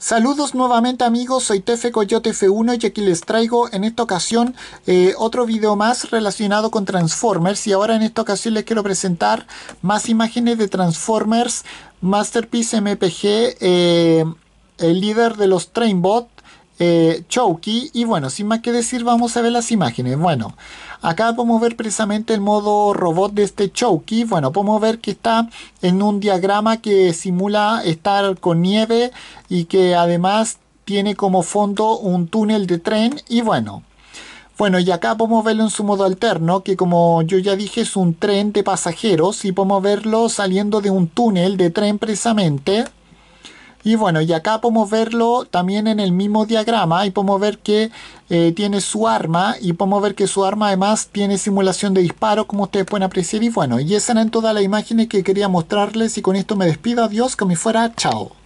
Saludos nuevamente amigos, soy Tefe Coyote F1 y aquí les traigo en esta ocasión eh, otro video más relacionado con Transformers y ahora en esta ocasión les quiero presentar más imágenes de Transformers Masterpiece MPG, eh, el líder de los Trainbot eh, Y bueno, sin más que decir, vamos a ver las imágenes. Bueno, acá podemos ver precisamente el modo robot de este Chowky. Bueno, podemos ver que está en un diagrama que simula estar con nieve y que además tiene como fondo un túnel de tren. Y bueno. Bueno, y acá podemos verlo en su modo alterno, que como yo ya dije es un tren de pasajeros y podemos verlo saliendo de un túnel de tren precisamente. Y bueno, y acá podemos verlo también en el mismo diagrama y podemos ver que eh, tiene su arma y podemos ver que su arma además tiene simulación de disparo como ustedes pueden apreciar. Y bueno, y esas eran todas las imágenes que quería mostrarles y con esto me despido. Adiós, que me fuera. Chao.